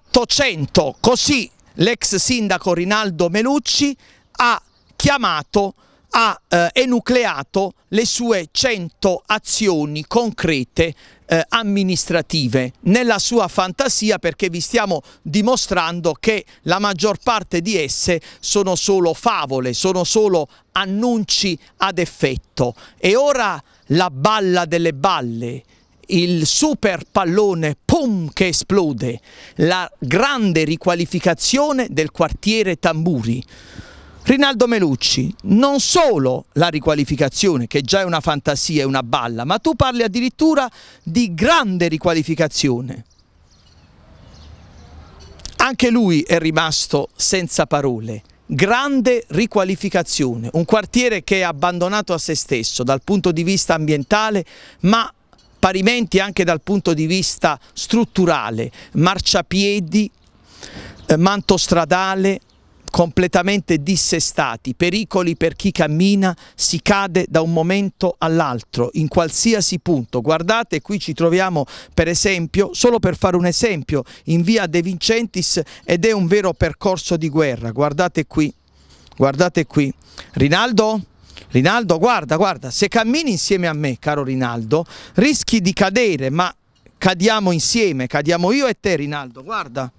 800, così l'ex sindaco Rinaldo Melucci ha chiamato ha eh, enucleato le sue 100 azioni concrete eh, amministrative nella sua fantasia perché vi stiamo dimostrando che la maggior parte di esse sono solo favole, sono solo annunci ad effetto. E ora la balla delle balle, il super pallone POM che esplode, la grande riqualificazione del quartiere Tamburi. Rinaldo Melucci, non solo la riqualificazione, che già è una fantasia, è una balla, ma tu parli addirittura di grande riqualificazione. Anche lui è rimasto senza parole. Grande riqualificazione, un quartiere che è abbandonato a se stesso dal punto di vista ambientale, ma parimenti anche dal punto di vista strutturale, marciapiedi, eh, manto stradale, completamente dissestati, pericoli per chi cammina, si cade da un momento all'altro, in qualsiasi punto. Guardate, qui ci troviamo per esempio, solo per fare un esempio, in via De Vincentis ed è un vero percorso di guerra. Guardate qui, guardate qui. Rinaldo? Rinaldo, guarda, guarda, se cammini insieme a me, caro Rinaldo, rischi di cadere, ma cadiamo insieme, cadiamo io e te, Rinaldo, guarda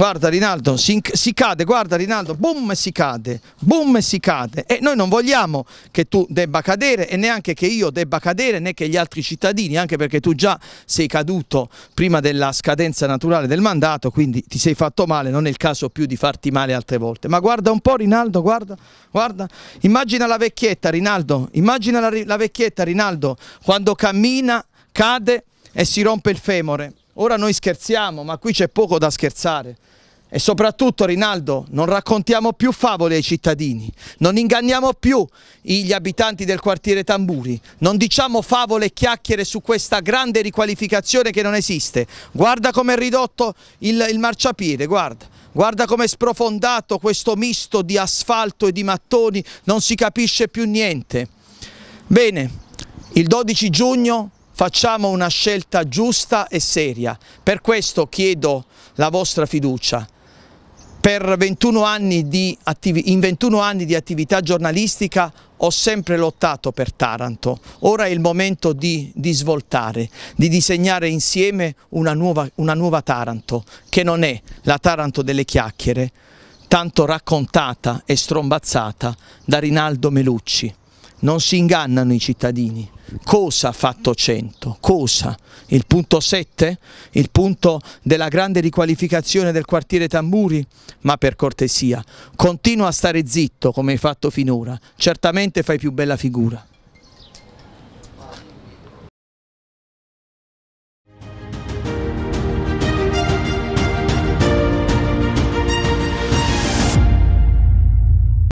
guarda Rinaldo, si, si, cade, guarda Rinaldo, boom e si cade, boom e si cade. E noi non vogliamo che tu debba cadere e neanche che io debba cadere, né che gli altri cittadini, anche perché tu già sei caduto prima della scadenza naturale del mandato, quindi ti sei fatto male, non è il caso più di farti male altre volte. Ma guarda un po' Rinaldo, guarda, guarda, immagina la vecchietta Rinaldo, immagina la, la vecchietta Rinaldo, quando cammina, cade e si rompe il femore. Ora noi scherziamo, ma qui c'è poco da scherzare. E soprattutto Rinaldo, non raccontiamo più favole ai cittadini, non inganniamo più gli abitanti del quartiere Tamburi, non diciamo favole e chiacchiere su questa grande riqualificazione che non esiste. Guarda come è ridotto il, il marciapiede, guarda. Guarda è sprofondato questo misto di asfalto e di mattoni, non si capisce più niente. Bene, il 12 giugno facciamo una scelta giusta e seria. Per questo chiedo la vostra fiducia. 21 attivi, in 21 anni di attività giornalistica ho sempre lottato per Taranto, ora è il momento di, di svoltare, di disegnare insieme una nuova, una nuova Taranto, che non è la Taranto delle chiacchiere, tanto raccontata e strombazzata da Rinaldo Melucci non si ingannano i cittadini. Cosa ha fatto 100? Cosa? Il punto 7? Il punto della grande riqualificazione del quartiere Tamburi? Ma per cortesia, continua a stare zitto come hai fatto finora, certamente fai più bella figura.